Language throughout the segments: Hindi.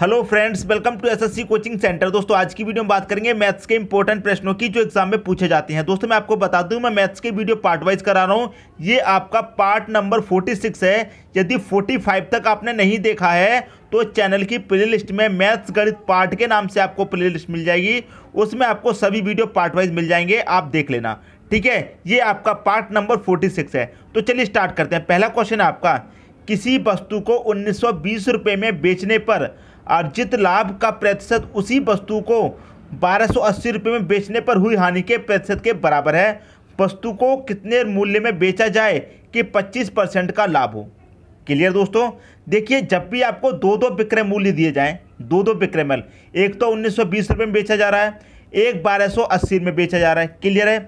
hello friends welcome to SSC coaching centre दोस्तों आज की वीडियो में बात करेंगे मैथ्स के इंपॉर्टेंट प्रश्नों की जो एग्जाम में पूछे जाते हैं दोस्तों मैं आपको बता दूं मैं मैथ्स के वीडियो पार्ट वाइज करा रहा हूं ये आपका पार्ट नंबर 46 है यदि 45 तक आपने नहीं देखा है तो चैनल की प्ले लिस्ट में मैथ्स गणित पार्ट के नाम से आपको प्ले लिस्ट मिल जाएगी उसमें आपको सभी वीडियो पार्ट वाइज मिल जाएंगे आप देख लेना ठीक है ये आपका पार्ट नंबर फोर्टी है तो चलिए स्टार्ट करते हैं पहला क्वेश्चन आपका किसी वस्तु को उन्नीस रुपए में बेचने पर अर्जित लाभ का प्रतिशत उसी वस्तु को बारह सौ अस्सी रुपये में बेचने पर हुई हानि के प्रतिशत के बराबर है वस्तु को कितने मूल्य में बेचा जाए कि 25 परसेंट का लाभ हो क्लियर दोस्तों देखिए जब भी आपको दो दो विक्रय मूल्य दिए जाएं दो दो विक्रय मल एक तो उन्नीस सौ रुपये में बेचा जा रहा है एक बारह सौ अस्सी में बेचा जा रहा है क्लियर है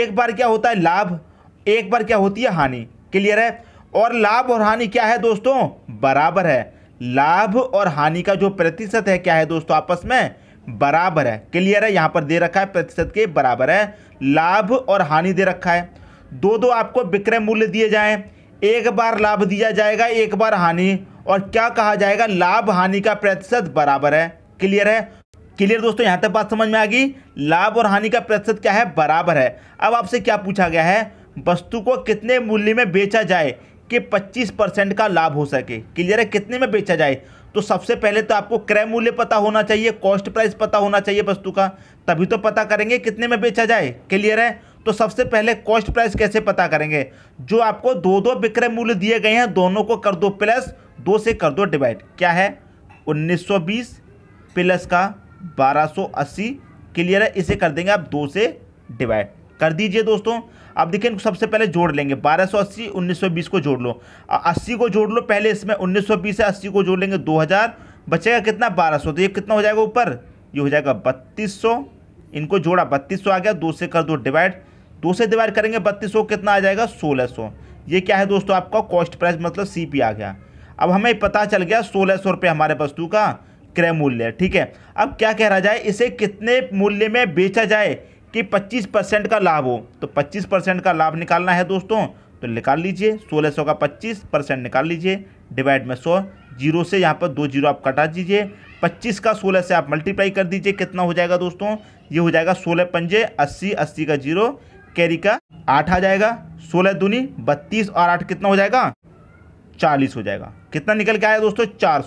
एक बार क्या होता है लाभ एक बार क्या होती है हानि क्लियर है और लाभ और हानि क्या है दोस्तों बराबर है लाभ और हानि का जो प्रतिशत है क्या है दोस्तों आपस में बराबर है क्लियर है यहाँ पर दे रखा है प्रतिशत के बराबर है लाभ और हानि दे रखा है दो दो आपको विक्रय मूल्य दिए जाएं एक बार लाभ दिया जाएगा एक बार हानि और क्या कहा जाएगा लाभ हानि का प्रतिशत बराबर है क्लियर है क्लियर दोस्तों यहाँ तक बात समझ में आ गई लाभ और हानि का प्रतिशत क्या है बराबर है अब आपसे क्या पूछा गया है वस्तु को कितने मूल्य में बेचा जाए कि 25 परसेंट का लाभ हो सके क्लियर है कितने में बेचा जाए तो सबसे पहले तो आपको क्रय मूल्य पता होना चाहिए कॉस्ट प्राइस पता होना चाहिए वस्तु का तभी तो पता करेंगे कितने में बेचा जाए क्लियर है तो सबसे पहले कॉस्ट प्राइस कैसे पता करेंगे जो आपको दो दो विक्रय मूल्य दिए गए हैं दोनों को कर दो प्लस दो से कर दो डिवाइड क्या है 1920 प्लस का 1280 क्लियर है इसे कर देंगे आप दो से डिवाइड कर दीजिए दोस्तों अब देखिए इनको सबसे पहले जोड़ लेंगे 1280 1920 को जोड़ लो 80 को जोड़ लो पहले इसमें 1920 है 80 को जोड़ लेंगे 2000 बचेगा कितना 1200 तो ये कितना हो जाएगा ऊपर ये हो जाएगा 3200 इनको जोड़ा 3200 आ गया दो से कर दो डिवाइड दो से डिवाइड करेंगे बत्तीस कितना आ जाएगा सोलह ये क्या है दोस्तों आपका कॉस्ट प्राइस मतलब सी आ गया अब हमें पता चल गया सोलह सौ रुपये हमारे वस्तु का क्रय मूल्य ठीक है अब क्या कह रहा जाए इसे कितने मूल्य में बेचा जाए कि 25 परसेंट का लाभ हो तो 25 परसेंट का लाभ निकालना है दोस्तों तो निकाल लीजिए 1600 का 25 परसेंट निकाल लीजिए डिवाइड में 100 जीरो से यहाँ पर दो जीरो आप कटा दीजिए 25 का 16 से आप मल्टीप्लाई कर दीजिए कितना हो जाएगा दोस्तों ये हो जाएगा सोलह पंजे अस्सी अस्सी का जीरो कैरी का आठ आ जाएगा सोलह दूनी बत्तीस और आठ कितना हो जाएगा चालीस हो जाएगा कितना निकल के आया दोस्तों चार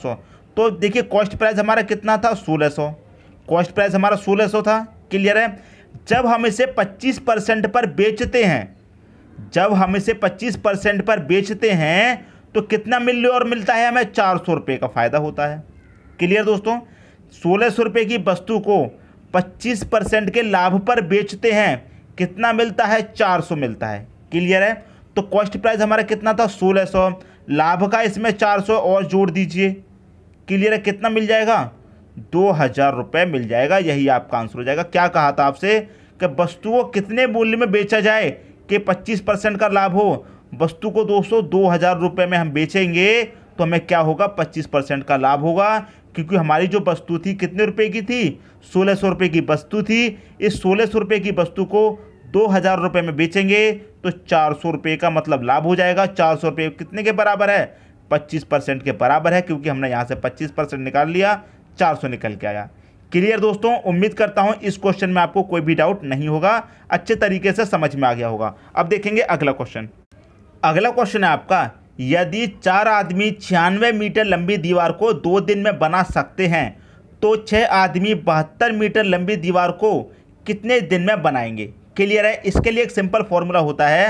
तो देखिए कॉस्ट प्राइस हमारा कितना था सोलह सौ कॉस्ट प्राइस हमारा सोलह सौ था क्लियर है जब हम इसे 25 परसेंट पर बेचते हैं जब हम इसे 25 परसेंट पर बेचते हैं तो कितना मिल और मिलता है हमें चार सौ रुपये का फ़ायदा होता है क्लियर दोस्तों सोलह सौ रुपये की वस्तु को पच्चीस परसेंट के लाभ पर बेचते हैं कितना मिलता है चार सौ मिलता है क्लियर है तो कॉस्ट प्राइस हमारा कितना था सोलह सौ लाभ का इसमें चार सौ और जोड़ दीजिए क्लियर है कितना मिल जाएगा दो हज़ार रुपये मिल जाएगा यही आपका आंसर हो जाएगा क्या कहा था आपसे कि वस्तु को कितने मूल्य में बेचा जाए कि पच्चीस परसेंट का लाभ हो वस्तु को दोस्तों दो हज़ार रुपये में हम बेचेंगे तो हमें क्या होगा पच्चीस परसेंट का लाभ होगा क्योंकि हमारी जो वस्तु थी कितने रुपए की थी सोलह सौ रुपये की वस्तु थी इस सोलह सौ रुपये की वस्तु को दो हज़ार रुपये में बेचेंगे तो चार सौ रुपये का मतलब लाभ हो जाएगा चार सौ रुपये कितने के बराबर है पच्चीस परसेंट के बराबर है क्योंकि हमने यहाँ से पच्चीस परसेंट निकाल लिया चार निकल के आया क्लियर दोस्तों उम्मीद करता हूं इस क्वेश्चन में आपको कोई भी डाउट नहीं होगा अच्छे तरीके से समझ में आ गया होगा अब देखेंगे अगला क्वेश्चन अगला क्वेश्चन है आपका यदि चार आदमी छियानवे मीटर लंबी दीवार को दो दिन में बना सकते हैं तो छः आदमी बहत्तर मीटर लंबी दीवार को कितने दिन में बनाएंगे क्लियर है इसके लिए एक सिंपल फॉर्मूला होता है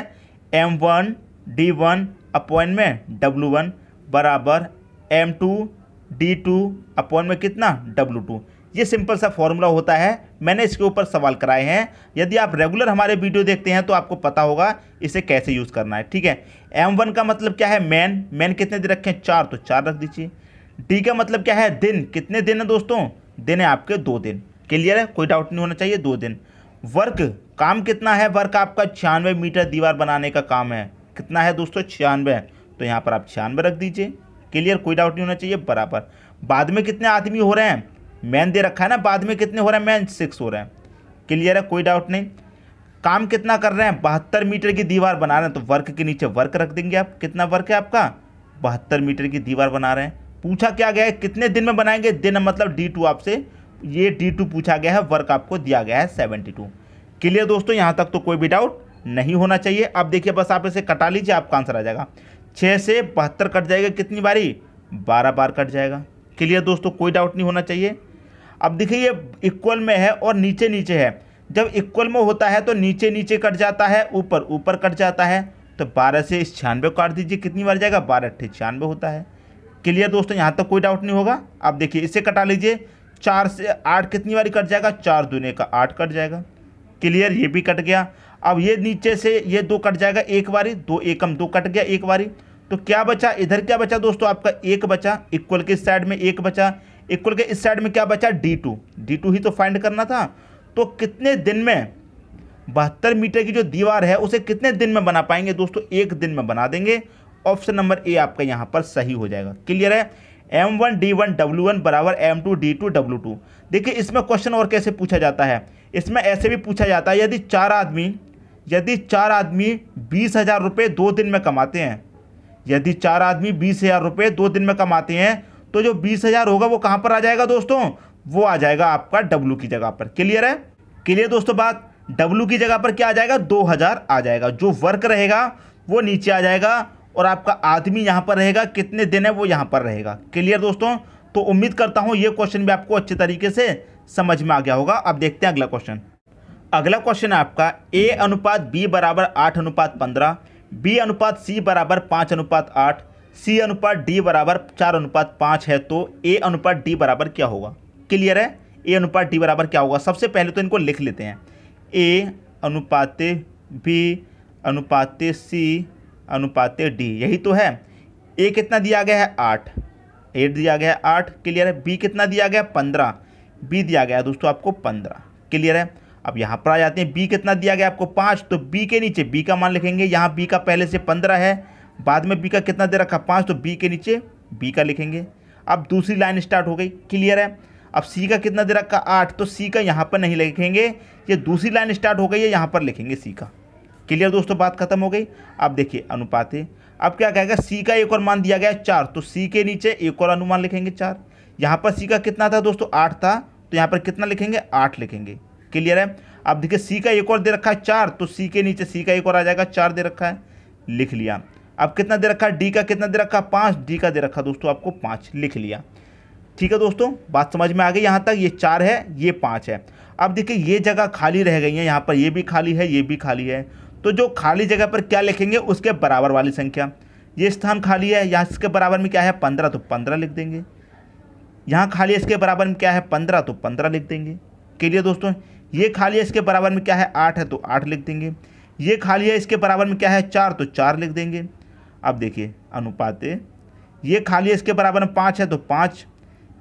M one D one upon में डब्लू वन बराबर M two D two upon में कितना डब्लू टू ये सिंपल सा फॉर्मूला होता है मैंने इसके ऊपर सवाल कराए हैं यदि आप रेगुलर हमारे वीडियो देखते हैं तो आपको पता होगा इसे कैसे यूज़ करना है ठीक है एम वन का मतलब क्या है मैन मैन कितने दिन रखें चार तो चार रख दीजिए डी का मतलब क्या है दिन कितने दिन है दोस्तों दिन है आपके दो दिन क्लियर है कोई डाउट नहीं होना चाहिए दो दिन वर्क काम कितना है वर्क आपका छियानवे मीटर दीवार बनाने का काम है कितना है दोस्तों छियानवे तो यहाँ पर आप छियानवे रख दीजिए क्लियर कोई डाउट नहीं होना चाहिए बराबर बाद में कितने आदमी हो रहे हैं मैन दे रखा है ना बाद में कितने हो रहे हैं मैन सिक्स हो रहे हैं क्लियर है कोई डाउट नहीं काम कितना कर रहे हैं बहत्तर मीटर की दीवार बना रहे हैं तो वर्क के नीचे वर्क रख देंगे आप कितना वर्क है आपका बहत्तर मीटर की दीवार बना रहे हैं पूछा क्या गया है कितने दिन में बनाएंगे दिन मतलब डी टू आपसे ये डी टू पूछा गया है वर्क आपको दिया गया है सेवेंटी टू क्लियर दोस्तों यहाँ तक तो कोई भी डाउट नहीं होना चाहिए अब देखिए बस आप इसे कटा लीजिए आपका आंसर आ जाएगा छः से बहत्तर कट जाएगा कितनी बारी बारह बार कट जाएगा क्लियर दोस्तों कोई डाउट नहीं होना चाहिए अब देखिए ये इक्वल में है और नीचे नीचे है जब इक्वल में होता है तो नीचे नीचे कट जाता है ऊपर ऊपर कट जाता है तो बारह से इस छियानवे काट दीजिए कितनी बार जाएगा बारह अट्ठे छियानवे होता है क्लियर दोस्तों यहाँ तक तो कोई डाउट नहीं होगा आप देखिए इसे कटा लीजिए चार से आठ कितनी बारी कट जाएगा चार दूने का आठ कट जाएगा क्लियर ये भी कट गया अब ये नीचे से ये दो कट जाएगा एक बारी दो एकम दो कट गया एक बारी तो क्या बचा इधर क्या बचा दोस्तों आपका एक बचा इक्वल के इस साइड में एक बचा इक्वल के इस साइड में क्या बचा डी टू डी टू ही तो फाइंड करना था तो कितने दिन में बहत्तर मीटर की जो दीवार है उसे कितने दिन में बना पाएंगे दोस्तों एक दिन में बना देंगे ऑप्शन नंबर ए आपका यहाँ पर सही हो जाएगा क्लियर है M one D one W one बराबर M two D two W two देखिए इसमें क्वेश्चन और कैसे पूछा जाता है इसमें ऐसे भी पूछा जाता है यदि चार आदमी यदि चार आदमी बीस हज़ार रुपये दो दिन में कमाते हैं यदि चार आदमी बीस हज़ार रुपये दो दिन में कमाते हैं तो जो बीस हज़ार होगा वो कहाँ पर आ जाएगा दोस्तों वो आ जाएगा आपका डब्लू की जगह पर क्लियर है क्लियर दोस्तों बात डब्लू की जगह पर क्या आ जाएगा दो हज़ार आ जाएगा जो वर्क रहेगा वो नीचे आ जाएगा और आपका आदमी यहाँ पर रहेगा कितने दिन है वो यहाँ पर रहेगा क्लियर दोस्तों तो उम्मीद करता हूँ ये क्वेश्चन भी आपको अच्छे तरीके से समझ में आ गया होगा अब देखते हैं अगला क्वेश्चन अगला क्वेश्चन है आपका ए अनुपात बी बराबर आठ अनुपात पंद्रह बी अनुपात सी बराबर पाँच अनुपात आठ सी अनुपात डी बराबर चार अनुपात पाँच है तो ए अनुपात डी बराबर क्या होगा क्लियर है ए अनुपात डी बराबर क्या होगा सबसे पहले तो इनको लिख लेते हैं ए अनुपात बी अनुपात सी अनुपात डी यही तो है ए कितना दिया गया है आठ एट दिया गया है आठ क्लियर है बी कितना दिया गया है पंद्रह बी दिया गया है दोस्तों आपको पंद्रह क्लियर है अब यहाँ पर आ जाते हैं बी कितना दिया गया आपको पाँच तो बी के नीचे बी का मान लिखेंगे यहाँ बी का पहले से पंद्रह है बाद में बी का कितना दे रखा पाँच तो बी के नीचे बी का लिखेंगे अब दूसरी लाइन स्टार्ट हो गई क्लियर है अब सी का कितना दे रखा आठ तो सी का यहाँ पर नहीं लिखेंगे ये दूसरी लाइन स्टार्ट हो गई है यहाँ पर लिखेंगे सी का क्लियर दोस्तों बात खत्म हो गई अब देखिए अनुपात अब क्या कहेगा सी का एक और मान दिया गया है चार तो सी के नीचे एक और अनुमान लिखेंगे चार यहाँ पर सी का कितना था दोस्तों आठ था तो यहाँ पर कितना लिखेंगे आठ लिखेंगे क्लियर है अब देखिए सी का एक और दे रखा है चार तो सी के नीचे सी का एक और आ जाएगा चार दे रखा है लिख लिया अब कितना दे रखा है डी का कितना दे रखा है पाँच डी का दे रखा दोस्तों आपको पाँच लिख लिया ठीक है दोस्तों बात समझ में आ गई यहाँ तक ये चार है ये पाँच है अब देखिए ये जगह खाली रह गई है यहाँ पर ये भी खाली है ये भी खाली है तो जो खाली जगह पर क्या लिखेंगे उसके बराबर वाली संख्या ये स्थान खाली है यहाँ इसके बराबर में क्या है पंद्रह तो पंद्रह लिख देंगे यहाँ खाली इसके बराबर में क्या है पंद्रह तो पंद्रह लिख देंगे क्लियर दोस्तों ये खाली है इसके बराबर में क्या है आठ है तो आठ लिख देंगे ये खाली है इसके बराबर में क्या है चार तो चार लिख देंगे अब देखिए अनुपात ये खाली है इसके बराबर में पाँच है तो पाँच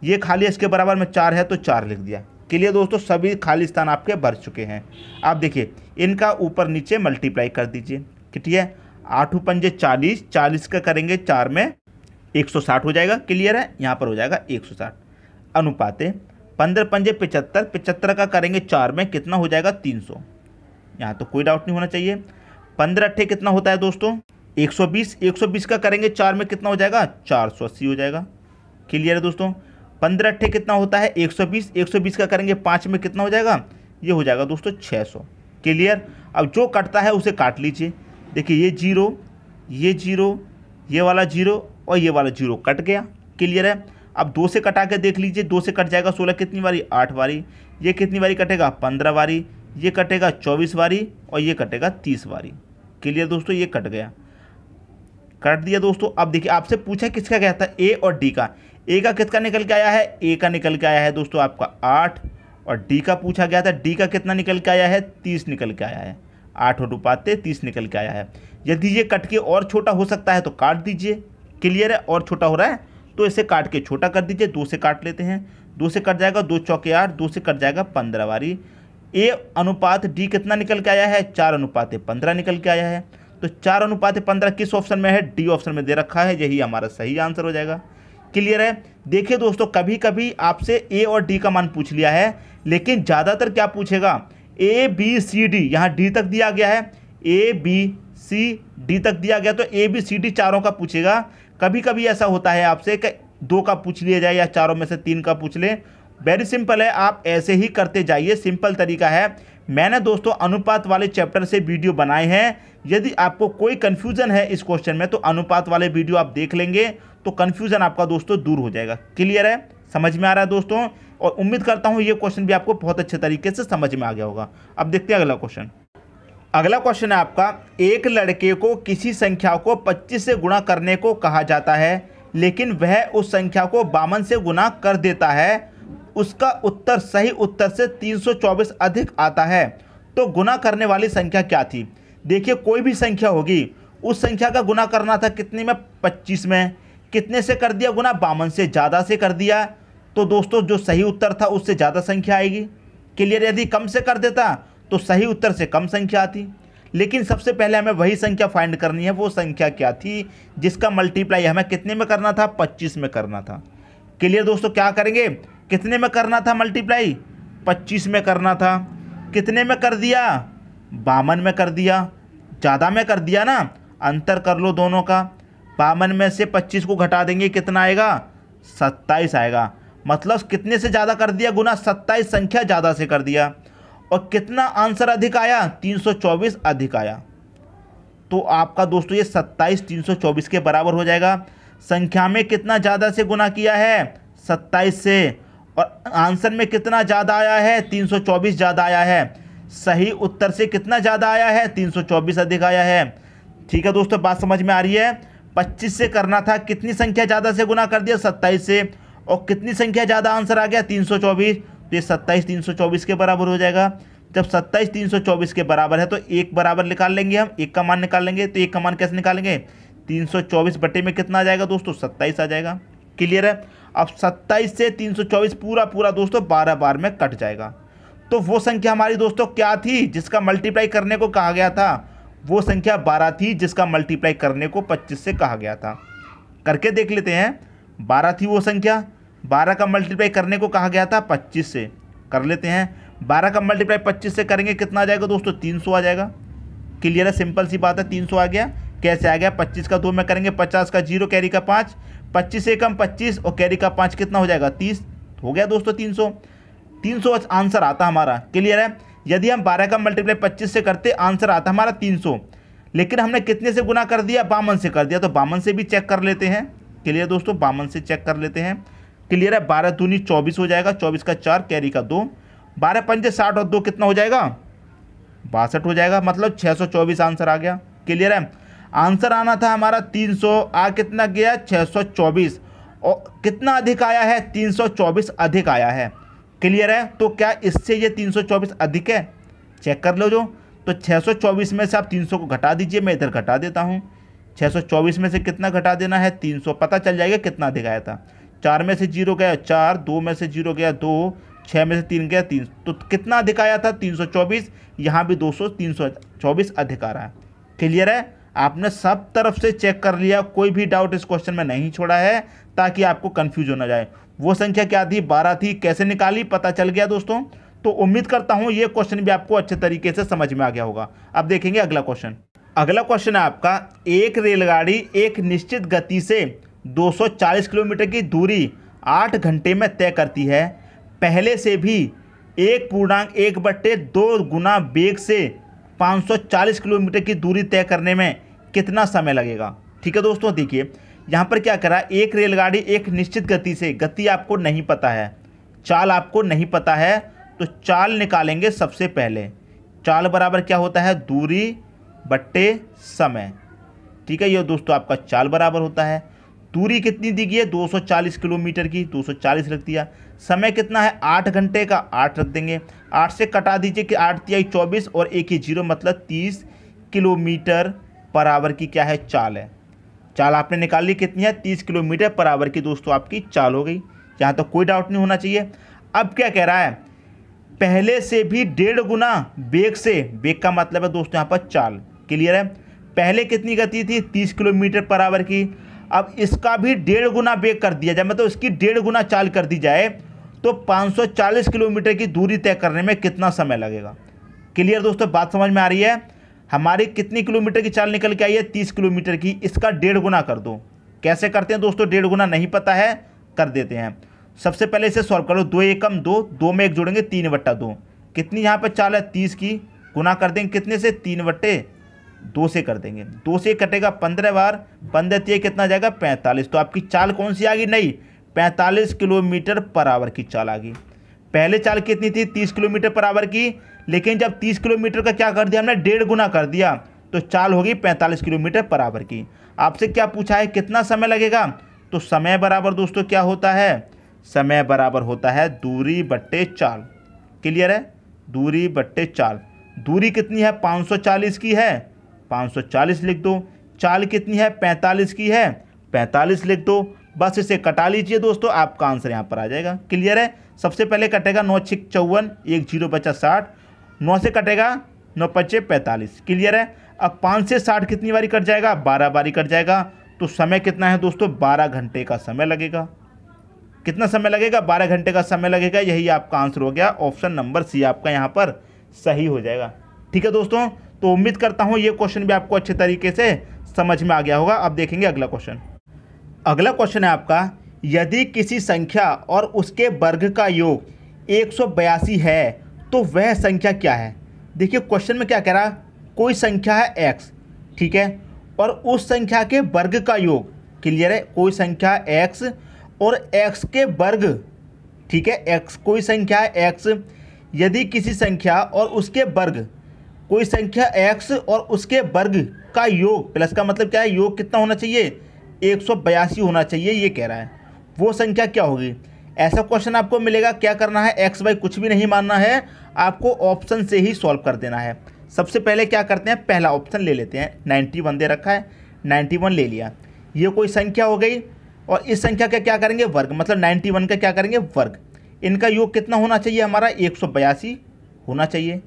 ये खाली है इसके बराबर में चार है तो चार लिख दिया क्लियर दोस्तों सभी खाली स्थान आपके भर चुके हैं आप देखिए इनका ऊपर नीचे मल्टीप्लाई कर दीजिए ठीक है आठ पंजे चालीस चालीस का करेंगे चार में एक सौ साठ हो जाएगा क्लियर है यहाँ पर हो जाएगा एक सौ साठ अनुपात पंद्रह पंजे पिचहत्तर पिचहत्तर का करेंगे चार में कितना हो जाएगा तीन सौ यहाँ तो कोई डाउट नहीं होना चाहिए पंद्रह अट्ठे कितना होता है दोस्तों एक सौ बीस एक सौ बीस का करेंगे चार में कितना हो जाएगा चार सौ अस्सी हो जाएगा क्लियर है दोस्तों पंद्रह अट्ठे कितना होता है एक सौ बीस एक सौ बीस का करेंगे पाँच में कितना हो जाएगा ये हो जाएगा दोस्तों छः सौ क्लियर अब जो कटता है उसे काट लीजिए देखिए ये जीरो ये जीरो ये वाला जीरो और ये वाला जीरो कट गया क्लियर है अब दो से कटा के देख लीजिए दो से कट जाएगा सोलह कितनी बारी आठ बारी ये कितनी बारी कटेगा पंद्रह बारी ये कटेगा चौबीस बारी और ये कटेगा तीस बारी क्लियर दोस्तों ये कट गया कट दिया दोस्तों अब देखिए आपसे पूछा किसका क्या था ए और डी का ए का किसका निकल के आया है ए का निकल के आया है दोस्तों आपका आठ और डी का पूछा गया था डी का कितना निकल के आया है तीस निकल के आया है आठ और रुपाते तीस निकल के आया है यदि ये कट के और छोटा हो सकता है तो काट दीजिए क्लियर है और छोटा हो रहा है तो इसे काट के छोटा कर दीजिए दो से काट लेते हैं दो से कट जाएगा दो चौके आठ दो से कट जाएगा पंद्रह बारी ए अनुपात डी कितना निकल के आया है चार अनुपात पंद्रह निकल के आया है तो चार अनुपात पंद्रह किस ऑप्शन में है डी ऑप्शन में दे रखा है यही हमारा सही आंसर हो जाएगा क्लियर है देखिए दोस्तों कभी कभी आपसे ए और डी का मान पूछ लिया है लेकिन ज़्यादातर क्या पूछेगा ए बी सी डी यहाँ डी तक दिया गया है ए बी सी डी तक दिया गया तो ए बी सी डी चारों का पूछेगा कभी कभी ऐसा होता है आपसे कि दो का पूछ लिया जाए या चारों में से तीन का पूछ लें वेरी सिंपल है आप ऐसे ही करते जाइए सिंपल तरीका है मैंने दोस्तों अनुपात वाले चैप्टर से वीडियो बनाए हैं यदि आपको कोई कन्फ्यूज़न है इस क्वेश्चन में तो अनुपात वाले वीडियो आप देख लेंगे तो कन्फ्यूज़न आपका दोस्तों दूर हो जाएगा क्लियर है समझ में आ रहा है दोस्तों और उम्मीद करता हूँ ये क्वेश्चन भी आपको बहुत अच्छे तरीके से समझ में आ गया होगा अब देखते हैं अगला क्वेश्चन अगला क्वेश्चन है आपका एक लड़के को किसी संख्या को 25 से गुणा करने को कहा जाता है लेकिन वह उस संख्या को बावन से गुणा कर देता है उसका उत्तर सही उत्तर से 324 अधिक आता है तो गुना करने वाली संख्या क्या थी देखिए कोई भी संख्या होगी उस संख्या का गुना करना था कितने में 25 में कितने से कर दिया गुना बावन से ज़्यादा से कर दिया तो दोस्तों जो सही उत्तर था उससे ज़्यादा संख्या आएगी क्लियर यदि कम से कर देता तो सही उत्तर से कम संख्या आती लेकिन सबसे पहले हमें वही संख्या फाइंड करनी है वो संख्या क्या थी जिसका मल्टीप्लाई हमें कितने में करना था पच्चीस में करना था क्लियर दोस्तों क्या करेंगे कितने में करना था मल्टीप्लाई पच्चीस में करना था कितने में कर दिया बावन में कर दिया ज़्यादा में कर दिया ना अंतर कर लो दोनों का बावन में से पच्चीस को घटा देंगे कितना आएगा सत्ताईस आएगा मतलब कितने से ज़्यादा कर दिया गुना सत्ताईस संख्या ज़्यादा से कर दिया और कितना आंसर अधिक आया 324 अधिक आया तो आपका दोस्तों ये 27 324 के बराबर हो जाएगा संख्या में कितना ज़्यादा से गुना किया है 27 से और आंसर में कितना ज़्यादा आया है 324 ज़्यादा आया है सही उत्तर से कितना ज़्यादा आया है 324 अधिक आया है ठीक है दोस्तों बात समझ में आ रही है पच्चीस से करना था कितनी संख्या ज़्यादा से गुना कर दिया सत्ताईस से और कितनी संख्या ज़्यादा आंसर आ गया चौबीस तो ये सत्ताईस तीन सौ चौबीस के बराबर हो जाएगा जब सत्ताईस तीन सौ चौबीस के बराबर है तो एक बराबर निकाल लेंगे हम एक का मान निकाल लेंगे तो एक का मान कैसे निकालेंगे तीन सौ चौबीस बटे में कितना आ जाएगा दोस्तों सत्ताईस आ जाएगा क्लियर है अब सत्ताईस से तीन सौ चौबीस पूरा पूरा दोस्तों बारह बार में कट जाएगा तो वो संख्या हमारी दोस्तों क्या थी जिसका मल्टीप्लाई करने को कहा गया था वो संख्या बारह थी जिसका मल्टीप्लाई करने को पच्चीस से कहा गया था करके देख लेते हैं बारह थी वो संख्या बारह का मल्टीप्लाई करने को कहा गया था पच्चीस से कर लेते हैं बारह का मल्टीप्लाई पच्चीस से करेंगे कितना आ जाएगा दोस्तों तीन सौ आ जाएगा क्लियर है सिंपल सी बात है तीन सौ आ गया कैसे आ गया पच्चीस का दो में करेंगे पचास का जीरो कैरी का पाँच पच्चीस से कम पच्चीस और कैरी का पाँच कितना हो जाएगा तीस हो गया दोस्तों तीन सौ तीन सौ आंसर आता हमारा क्लियर है यदि हम बारह का मल्टीप्लाई पच्चीस से करते आंसर आता हमारा तीन सौ लेकिन हमने कितने से गुना कर दिया बावन से कर दिया तो बामन से भी चेक कर लेते हैं क्लियर दोस्तों बावन से चेक कर लेते हैं क्लियर है बारह दूनी चौबीस हो जाएगा चौबीस का चार कैरी का दो बारह पंजे साठ और दो कितना हो जाएगा बासठ हो जाएगा मतलब छः सौ चौबीस आंसर आ गया क्लियर है आंसर आना था हमारा तीन सौ आ कितना गया छः सौ चौबीस और कितना अधिक आया है तीन सौ चौबीस अधिक आया है क्लियर है तो क्या इससे ये तीन सौ चौबीस अधिक है चेक कर लो जो तो छः सौ चौबीस में से आप तीन सौ को घटा दीजिए मैं इधर घटा देता हूँ छः सौ चौबीस में से कितना घटा देना है तीन सौ पता चल जाएगा कितना अधिक आया था चार में से जीरो गया चार दो में से जीरो गया दो छः में से तीन गया तीन तो कितना अधिक आया था तीन सौ चौबीस यहाँ भी दो सौ तीन सौ चौबीस अधिक आ रहा है क्लियर है आपने सब तरफ से चेक कर लिया कोई भी डाउट इस क्वेश्चन में नहीं छोड़ा है ताकि आपको कन्फ्यूज होना जाए वो संख्या क्या थी बारह थी कैसे निकाली पता चल गया दोस्तों तो उम्मीद करता हूँ ये क्वेश्चन भी आपको अच्छे तरीके से समझ में आ गया होगा अब देखेंगे अगला क्वेश्चन अगला क्वेश्चन है आपका एक रेलगाड़ी एक निश्चित गति से 240 किलोमीटर की दूरी आठ घंटे में तय करती है पहले से भी एक पूर्णांक एक बट्टे दो गुना बेग से 540 किलोमीटर की दूरी तय करने में कितना समय लगेगा ठीक है दोस्तों देखिए यहाँ पर क्या करा एक रेलगाड़ी एक निश्चित गति से गति आपको नहीं पता है चाल आपको नहीं पता है तो चाल निकालेंगे सबसे पहले चाल बराबर क्या होता है दूरी बट्टे समय ठीक है ये दोस्तों आपका चाल बराबर होता है दूरी कितनी दी गई है 240 किलोमीटर की 240 रख दिया समय कितना है आठ घंटे का आठ रख देंगे आठ से कटा दीजिए कि आठ तिहाई चौबीस और एक ही जीरो मतलब तीस किलोमीटर पर आवर की क्या है चाल है चाल आपने निकाल ली कितनी है तीस किलोमीटर पर आवर की दोस्तों आपकी चाल हो गई यहाँ तो कोई डाउट नहीं होना चाहिए अब क्या कह रहा है पहले से भी डेढ़ गुना बेग से बेग का मतलब है दोस्तों यहाँ पर चाल क्लियर है पहले कितनी गति थी तीस किलोमीटर पर आवर की अब इसका भी डेढ़ गुना बेग कर दिया जाए मतलब इसकी डेढ़ गुना चाल कर दी जाए तो 540 किलोमीटर की दूरी तय करने में कितना समय लगेगा क्लियर दोस्तों बात समझ में आ रही है हमारी कितनी किलोमीटर की चाल निकल के आई है तीस किलोमीटर की इसका डेढ़ गुना कर दो कैसे करते हैं दोस्तों डेढ़ गुना नहीं पता है कर देते हैं सबसे पहले इसे सॉल्व करो दो एकम दो दो में एक जोड़ेंगे तीन बट्टा दो कितनी यहाँ पर चाल है तीस की गुना कर देंगे कितने से तीन बट्टे दो से कर देंगे दो से कटेगा पंद्रह बार पंद्रह तीय कितना जाएगा पैंतालीस तो आपकी चाल कौन सी आ गई नहीं पैंतालीस किलोमीटर पर आवर की चाल आ गई पहले चाल कितनी थी तीस किलोमीटर पर आवर की लेकिन जब तीस किलोमीटर का क्या कर दिया हमने डेढ़ गुना कर दिया तो चाल होगी पैंतालीस किलोमीटर पर आवर की आपसे क्या पूछा है कितना समय लगेगा तो समय बराबर दोस्तों क्या होता है समय बराबर होता है दूरी बट्टे चाल क्लियर है दूरी बट्टे चाल दूरी कितनी है 540 की है 540 लिख दो चाल कितनी है 45 की है 45 लिख दो बस इसे कटा लीजिए दोस्तों आपका आंसर यहाँ पर आ जाएगा क्लियर है सबसे पहले कटेगा नौ छिक चौवन एक जीरो पचास साठ नौ से कटेगा नौ पच्चे पैंतालीस क्लियर है अब पाँच से साठ कितनी बारी कट जाएगा बारह बारी कट जाएगा तो समय कितना है दोस्तों बारह घंटे का समय लगेगा कितना समय लगेगा बारह घंटे का समय लगेगा यही आपका आंसर हो गया ऑप्शन नंबर सी आपका यहाँ पर सही हो जाएगा ठीक है दोस्तों तो उम्मीद करता हूँ ये क्वेश्चन भी आपको अच्छे तरीके से समझ में आ गया होगा अब देखेंगे अगला क्वेश्चन अगला क्वेश्चन है आपका यदि किसी संख्या और उसके वर्ग का योग एक है तो वह संख्या क्या है देखिए क्वेश्चन में क्या कह रहा कोई संख्या है एक्स ठीक है और उस संख्या के वर्ग का योग क्लियर है कोई संख्या एक्स और एक्स के वर्ग ठीक है एक्स कोई संख्या है एक्स यदि किसी संख्या और उसके वर्ग कोई संख्या एक्स और उसके वर्ग का योग प्लस का मतलब क्या है योग कितना होना चाहिए एक होना चाहिए ये कह रहा है वो संख्या क्या होगी ऐसा क्वेश्चन आपको मिलेगा क्या करना है एक्स वाई कुछ भी नहीं मानना है आपको ऑप्शन से ही सॉल्व कर देना है सबसे पहले क्या करते हैं पहला ऑप्शन ले लेते हैं नाइन्टी वन दे रखा है नाइन्टी वन ले लिया ये कोई संख्या हो गई और इस संख्या का क्या करेंगे वर्ग मतलब नाइन्टी वन का क्या करेंगे वर्ग इनका योग कितना होना चाहिए हमारा एक होना चाहिए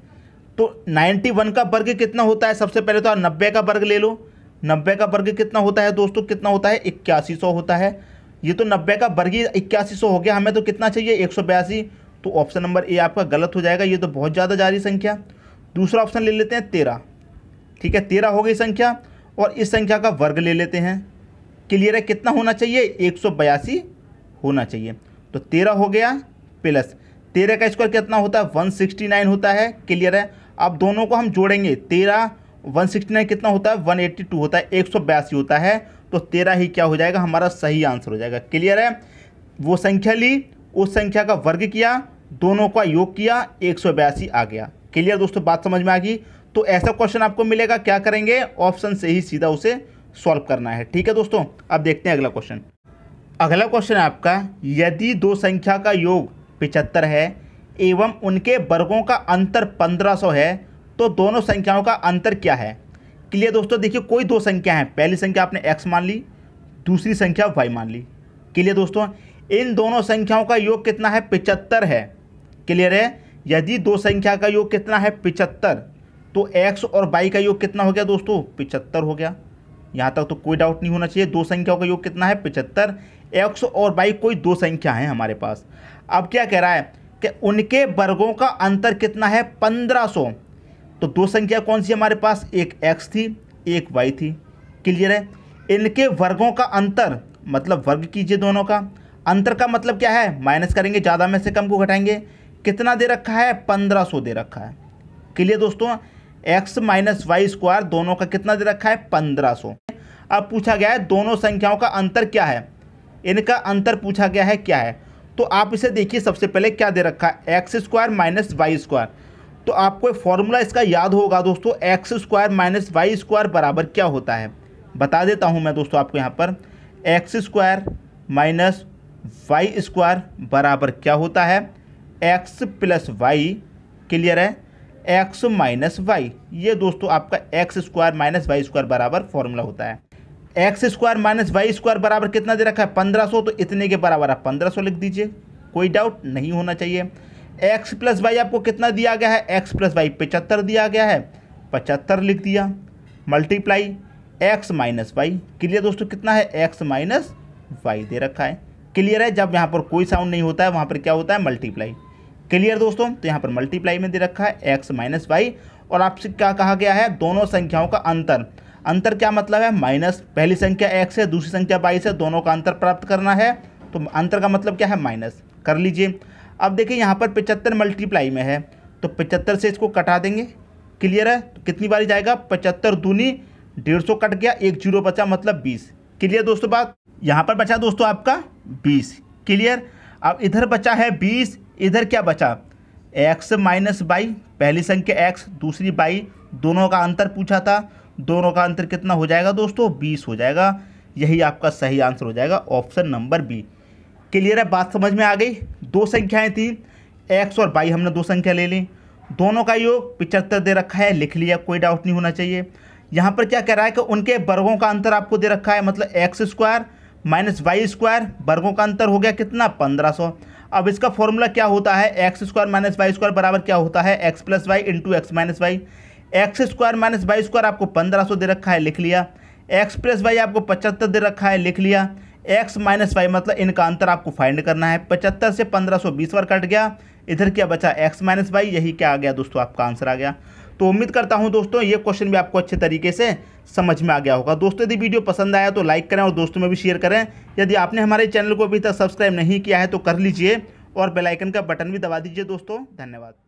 तो 91 का वर्ग कितना होता है सबसे पहले तो आप नब्बे का वर्ग ले लो नब्बे का वर्ग कितना होता है दोस्तों कितना होता है इक्यासी सौ होता है ये तो नब्बे का वर्ग ही इक्यासी सौ हो गया हमें तो कितना चाहिए एक सौ बयासी तो ऑप्शन नंबर ए आपका गलत हो जाएगा ये तो बहुत ज़्यादा जारी संख्या दूसरा ऑप्शन ले लेते हैं तेरह ठीक है तेरह हो गई संख्या और इस संख्या का वर्ग ले लेते हैं क्लियर है कितना होना चाहिए एक सौ बयासी होना चाहिए तो तेरह हो गया प्लस तेरह का स्क्वायर कितना होता है वन सिक्सटी नाइन होता है क्लियर है अब दोनों को हम जोड़ेंगे तेरह वन सिक्सटी नाइन कितना होता है वन एट्टी टू होता है एक सौ बयासी होता है तो तेरह ही क्या हो जाएगा हमारा सही आंसर हो जाएगा क्लियर है वो संख्या ली उस संख्या का वर्ग किया दोनों का योग किया एक सौ बयासी आ गया क्लियर दोस्तों बात समझ में आ गई तो ऐसा क्वेश्चन आपको मिलेगा क्या करेंगे ऑप्शन से ही सीधा उसे सॉल्व करना है ठीक है दोस्तों अब देखते हैं अगला क्वेश्चन अगला क्वेश्चन है आपका यदि दो संख्या का योग पिचहत्तर है एवं उनके वर्गों का अंतर 1500 है तो दोनों संख्याओं का अंतर क्या है क्लियर दोस्तों देखिए कोई दो संख्या है पहली संख्या आपने एक्स मान ली दूसरी संख्या वाई मान ली क्लियर दोस्तों इन दोनों संख्याओं का योग कितना है पिचहत्तर है क्लियर है यदि दो संख्या का योग कितना है पिचहत्तर तो एक्स और वाई का योग कितना हो गया दोस्तों पिचहत्तर हो गया यहाँ तक तो कोई डाउट नहीं होना चाहिए दो संख्याओं का योग कितना है पिचहत्तर एक्स और वाई कोई दो संख्या है हमारे पास अब क्या कह रहा है कि उनके वर्गों का अंतर कितना है पंद्रह सौ तो दो संख्या कौन सी हमारे पास एक एक्स थी एक वाई थी क्लियर है इनके वर्गों का अंतर मतलब वर्ग कीजिए दोनों का अंतर का मतलब क्या है माइनस करेंगे ज़्यादा में से कम को घटाएंगे कितना दे रखा है पंद्रह सौ दे रखा है क्लियर दोस्तों एक्स माइनस वाई स्क्वायर दोनों का कितना दे रखा है पंद्रह सौ अब पूछा गया है दोनों संख्याओं का अंतर क्या है इनका अंतर पूछा गया है क्या है तो आप इसे देखिए सबसे पहले क्या दे रखा है X square minus Y square तो आपको फॉर्मूला इसका याद होगा दोस्तों X square minus Y square बराबर क्या होता है बता देता हूँ मैं दोस्तों आपको यहाँ पर X square minus Y square बराबर क्या होता है एक्स प्लस वाई क्लियर है एक्स माइनस वाई ये दोस्तों आपका X square minus Y square बराबर फॉर्मूला होता है X square minus Y square बराबर कितना दे रखा है पंद्रह सौ तो इतने के बराबर आप पंद्रह सौ लिख दीजिए कोई डाउट नहीं होना चाहिए एक्स प्लस वाई आपको कितना दिया गया है एक्स प्लस वाई पचहत्तर दिया गया है पचहत्तर लिख दिया multiply X minus Y clear दोस्तों कितना है एक्स माइनस वाई दे रखा है क्लियर है जब यहाँ पर कोई साउंड नहीं होता है वहाँ पर क्या होता है मल्टीप्लाई क्लियर दोस्तों तो यहाँ पर मल्टीप्लाई में दे रखा है एक्स माइनस वाई और आपसे क्या कहा गया है दोनों संख्याओं का अंतर अंतर क्या मतलब है माइनस पहली संख्या एक्स है दूसरी संख्या बाईस है दोनों का अंतर प्राप्त करना है तो अंतर का मतलब क्या है माइनस कर लीजिए अब देखिए यहाँ पर पचहत्तर मल्टीप्लाई में है तो पचहत्तर से इसको कटा देंगे क्लियर है तो कितनी बारी जाएगा पचहत्तर दूनी डेढ़ सौ कट गया एक जीरो बचा मतलब बीस क्लियर दोस्तों बात यहाँ पर बचा दोस्तों आपका बीस क्लियर अब इधर बचा है बीस इधर क्या बचा एक्स माइनस बाई पहली संख्या एक्स दूसरी बाई दोनों का अंतर पूछा था दोनों का अंतर कितना हो जाएगा दोस्तों बीस हो जाएगा यही आपका सही आंसर हो जाएगा ऑप्शन नंबर बी क्लियर है बात समझ में आ गई दो संख्याएं थी एक्स और बाई हमने दो संख्या ले ली दोनों का योग पिचहत्तर दे रखा है लिख लिया कोई डाउट नहीं होना चाहिए यहाँ पर क्या कह रहा है कि उनके वर्गों का अंतर आपको दे रखा है मतलब X square minus Y square वर्गों का अंतर हो गया कितना पंद्रह सौ अब इसका फॉर्मूला क्या होता है X square minus Y square बराबर क्या होता है X plus Y into X minus Y X square minus Y square आपको पंद्रह सौ दे रखा है लिख लिया एक्स प्लस वाई आपको पचहत्तर दे रखा है लिख लिया एक्स माइनस वाई मतलब इनका अंतर आपको फाइंड करना है पचहत्तर से पंद्रह सौ बीस बार कट गया इधर क्या बचा एक्स माइनस वाई यही क्या आ गया दोस्तों आपका आंसर आ गया तो उम्मीद करता हूँ दोस्तों ये क्वेश्चन भी आपको अच्छे तरीके से समझ में आ गया होगा दोस्तों यदि वीडियो पसंद आया तो लाइक करें और दोस्तों में भी शेयर करें यदि आपने हमारे चैनल को अभी तक सब्सक्राइब नहीं किया है तो कर लीजिए और बेलाइकन का बटन भी दबा दीजिए दोस्तों धन्यवाद